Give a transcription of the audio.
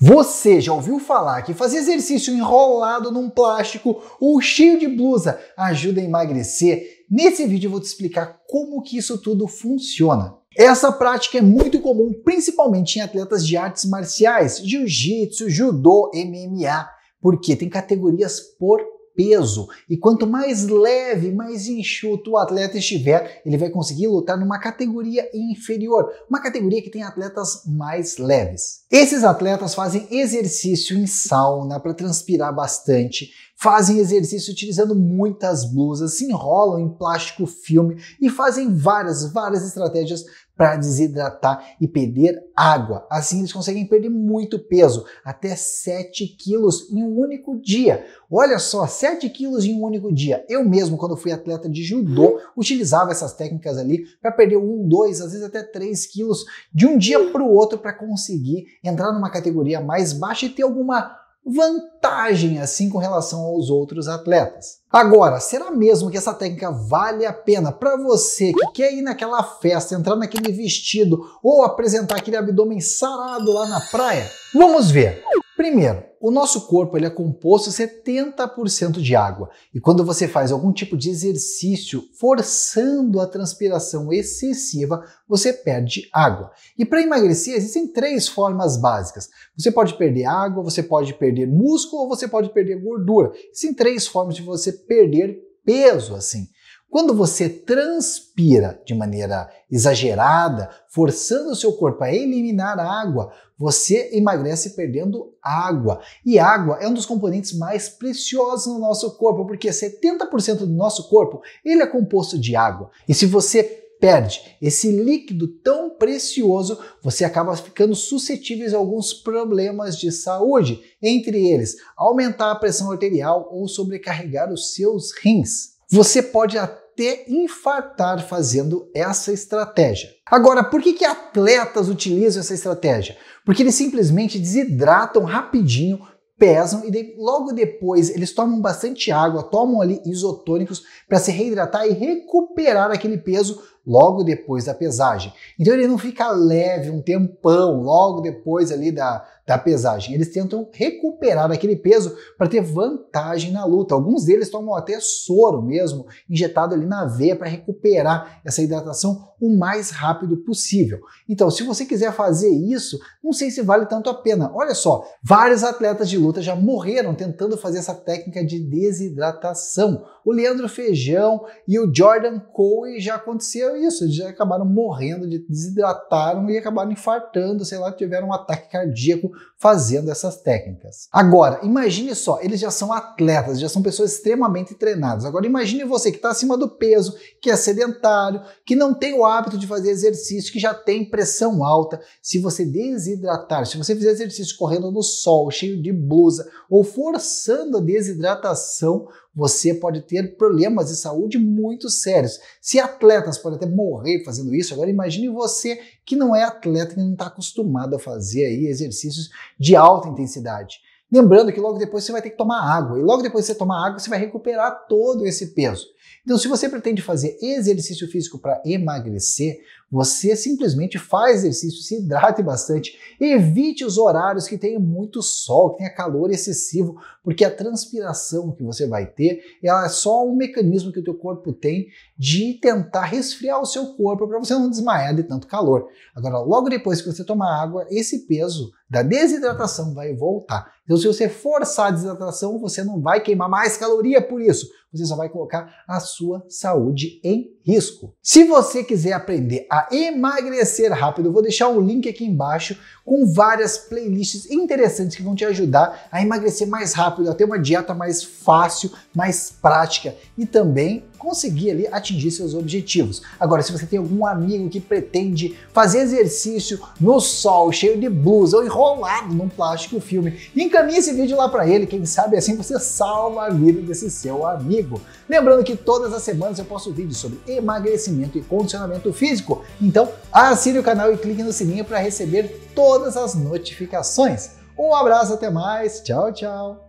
Você já ouviu falar que fazer exercício enrolado num plástico ou cheio de blusa ajuda a emagrecer? Nesse vídeo eu vou te explicar como que isso tudo funciona. Essa prática é muito comum principalmente em atletas de artes marciais, jiu-jitsu, judô, MMA, porque tem categorias por peso. E quanto mais leve, mais enxuto o atleta estiver, ele vai conseguir lutar numa categoria inferior, uma categoria que tem atletas mais leves. Esses atletas fazem exercício em sauna para transpirar bastante fazem exercício utilizando muitas blusas, se enrolam em plástico filme e fazem várias, várias estratégias para desidratar e perder água. Assim eles conseguem perder muito peso, até 7 quilos em um único dia. Olha só, 7 quilos em um único dia. Eu mesmo, quando fui atleta de judô, utilizava essas técnicas ali para perder um, dois, às vezes até 3 quilos de um dia para o outro para conseguir entrar numa categoria mais baixa e ter alguma vantagem assim com relação aos outros atletas. Agora, será mesmo que essa técnica vale a pena para você que quer ir naquela festa, entrar naquele vestido ou apresentar aquele abdômen sarado lá na praia? Vamos ver. Primeiro, o nosso corpo ele é composto 70% de água, e quando você faz algum tipo de exercício forçando a transpiração excessiva, você perde água. E para emagrecer existem três formas básicas. Você pode perder água, você pode perder músculo ou você pode perder gordura. Existem três formas de você perder peso assim. Quando você transpira de maneira exagerada, forçando o seu corpo a eliminar água, você emagrece perdendo água. E água é um dos componentes mais preciosos no nosso corpo, porque 70% do nosso corpo ele é composto de água. E se você perde esse líquido tão precioso, você acaba ficando suscetível a alguns problemas de saúde, entre eles aumentar a pressão arterial ou sobrecarregar os seus rins. Você pode até infartar fazendo essa estratégia. Agora, por que, que atletas utilizam essa estratégia? Porque eles simplesmente desidratam rapidinho, pesam e de, logo depois eles tomam bastante água, tomam ali isotônicos para se reidratar e recuperar aquele peso logo depois da pesagem. Então ele não fica leve um tempão, logo depois ali da, da pesagem. Eles tentam recuperar aquele peso para ter vantagem na luta. Alguns deles tomam até soro mesmo, injetado ali na veia para recuperar essa hidratação o mais rápido possível. Então, se você quiser fazer isso, não sei se vale tanto a pena. Olha só, vários atletas de luta já morreram tentando fazer essa técnica de desidratação. O Leandro Feijão e o Jordan Cole já aconteceu isso, eles já acabaram morrendo, desidrataram e acabaram infartando, sei lá, tiveram um ataque cardíaco fazendo essas técnicas. Agora, imagine só, eles já são atletas, já são pessoas extremamente treinadas. Agora, imagine você que está acima do peso, que é sedentário, que não tem o hábito de fazer exercício, que já tem pressão alta. Se você desidratar, se você fizer exercício correndo no sol, cheio de blusa, ou forçando a desidratação, você pode ter problemas de saúde muito sérios. Se atletas podem até morrer fazendo isso, agora imagine você que não é atleta, e não está acostumado a fazer aí exercícios de alta intensidade. Lembrando que logo depois você vai ter que tomar água, e logo depois que você tomar água, você vai recuperar todo esse peso. Então, se você pretende fazer exercício físico para emagrecer, você simplesmente faz exercício, se hidrate bastante, evite os horários que tenha muito sol, que tenha calor excessivo, porque a transpiração que você vai ter, ela é só um mecanismo que o teu corpo tem de tentar resfriar o seu corpo para você não desmaiar de tanto calor. Agora, logo depois que você tomar água, esse peso da desidratação vai voltar. Então, se você forçar a desidratação, você não vai queimar mais caloria por isso você só vai colocar a sua saúde em risco. Se você quiser aprender a emagrecer rápido, eu vou deixar o link aqui embaixo com várias playlists interessantes que vão te ajudar a emagrecer mais rápido, a ter uma dieta mais fácil, mais prática e também conseguir ali atingir seus objetivos. Agora, se você tem algum amigo que pretende fazer exercício no sol, cheio de blusa ou enrolado num plástico filme, encaminhe esse vídeo lá para ele, quem sabe assim você salva a vida desse seu amigo comigo. Lembrando que todas as semanas eu posto vídeos sobre emagrecimento e condicionamento físico, então assine o canal e clique no sininho para receber todas as notificações. Um abraço, até mais, tchau, tchau!